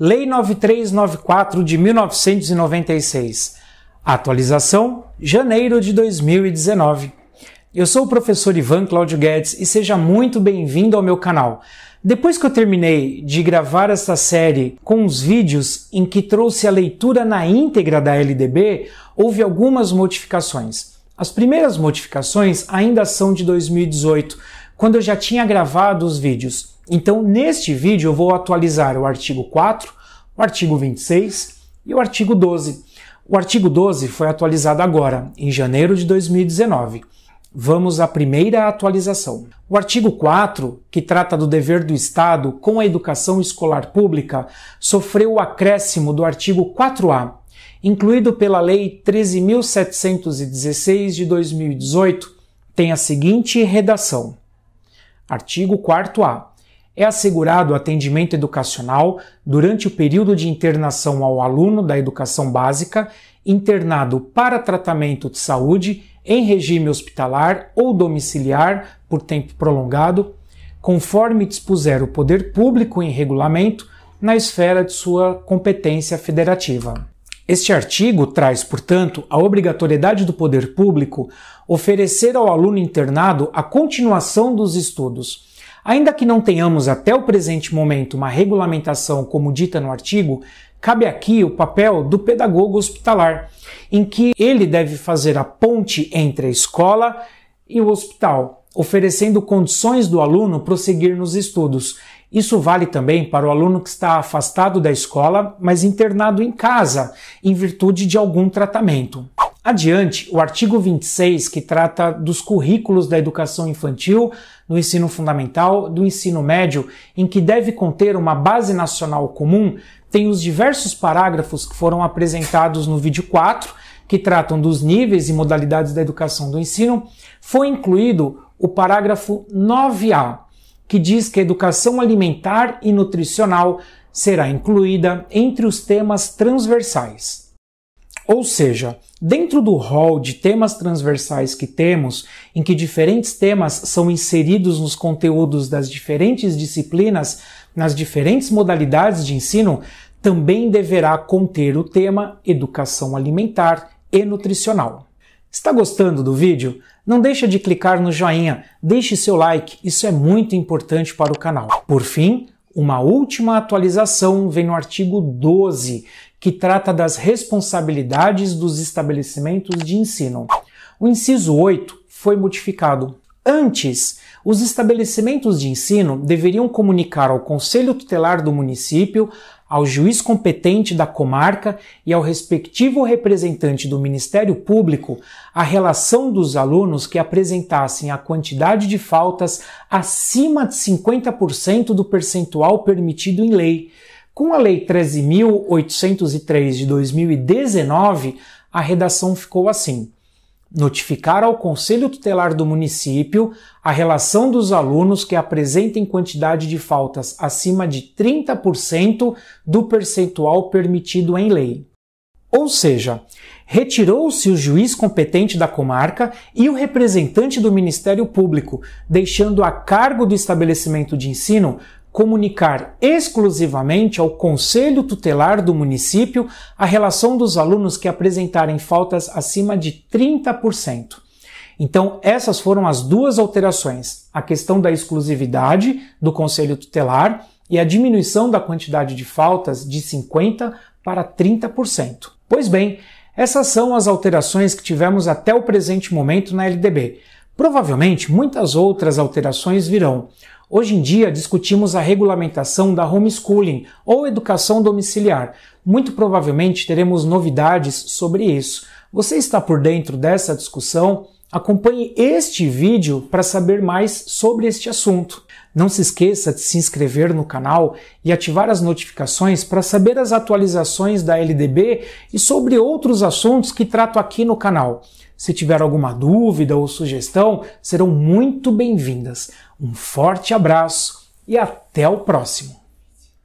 Lei 9394 de 1996. Atualização: janeiro de 2019. Eu sou o professor Ivan Cláudio Guedes e seja muito bem-vindo ao meu canal. Depois que eu terminei de gravar esta série com os vídeos em que trouxe a leitura na íntegra da LDB, houve algumas modificações. As primeiras modificações ainda são de 2018, quando eu já tinha gravado os vídeos. Então, neste vídeo, eu vou atualizar o artigo 4, o artigo 26 e o artigo 12. O artigo 12 foi atualizado agora, em janeiro de 2019. Vamos à primeira atualização. O artigo 4, que trata do dever do Estado com a educação escolar pública, sofreu o acréscimo do artigo 4A, incluído pela Lei 13.716 de 2018, tem a seguinte redação: Artigo 4A. É assegurado atendimento educacional durante o período de internação ao aluno da educação básica internado para tratamento de saúde em regime hospitalar ou domiciliar por tempo prolongado, conforme dispuser o poder público em regulamento na esfera de sua competência federativa. Este artigo traz, portanto, a obrigatoriedade do poder público oferecer ao aluno internado a continuação dos estudos. Ainda que não tenhamos até o presente momento uma regulamentação como dita no artigo, cabe aqui o papel do pedagogo hospitalar, em que ele deve fazer a ponte entre a escola e o hospital, oferecendo condições do aluno prosseguir nos estudos isso vale também para o aluno que está afastado da escola, mas internado em casa, em virtude de algum tratamento. Adiante, o artigo 26, que trata dos currículos da educação infantil, do ensino fundamental, do ensino médio, em que deve conter uma base nacional comum, tem os diversos parágrafos que foram apresentados no vídeo 4, que tratam dos níveis e modalidades da educação do ensino, foi incluído o parágrafo 9A, que diz que a educação alimentar e nutricional será incluída entre os temas transversais. Ou seja, dentro do rol de temas transversais que temos, em que diferentes temas são inseridos nos conteúdos das diferentes disciplinas, nas diferentes modalidades de ensino, também deverá conter o tema educação alimentar e nutricional. Está gostando do vídeo? Não deixa de clicar no joinha, deixe seu like, isso é muito importante para o canal. Por fim, uma última atualização vem no artigo 12, que trata das responsabilidades dos estabelecimentos de ensino. O inciso 8 foi modificado. Antes, os estabelecimentos de ensino deveriam comunicar ao Conselho Tutelar do município, ao juiz competente da comarca e ao respectivo representante do Ministério Público a relação dos alunos que apresentassem a quantidade de faltas acima de 50% do percentual permitido em lei. Com a Lei 13.803 de 2019, a redação ficou assim notificar ao Conselho Tutelar do município a relação dos alunos que apresentem quantidade de faltas acima de 30% do percentual permitido em lei. Ou seja, retirou-se o juiz competente da comarca e o representante do Ministério Público, deixando a cargo do estabelecimento de ensino comunicar exclusivamente ao Conselho Tutelar do município a relação dos alunos que apresentarem faltas acima de 30%. Então, essas foram as duas alterações: a questão da exclusividade do Conselho Tutelar e a diminuição da quantidade de faltas de 50% para 30%. Pois bem, essas são as alterações que tivemos até o presente momento na LDB. Provavelmente muitas outras alterações virão. Hoje em dia discutimos a regulamentação da homeschooling ou educação domiciliar. Muito provavelmente teremos novidades sobre isso. Você está por dentro dessa discussão? Acompanhe este vídeo para saber mais sobre este assunto. Não se esqueça de se inscrever no canal e ativar as notificações para saber as atualizações da LDB e sobre outros assuntos que trato aqui no canal. Se tiver alguma dúvida ou sugestão, serão muito bem-vindas. Um forte abraço e até o próximo!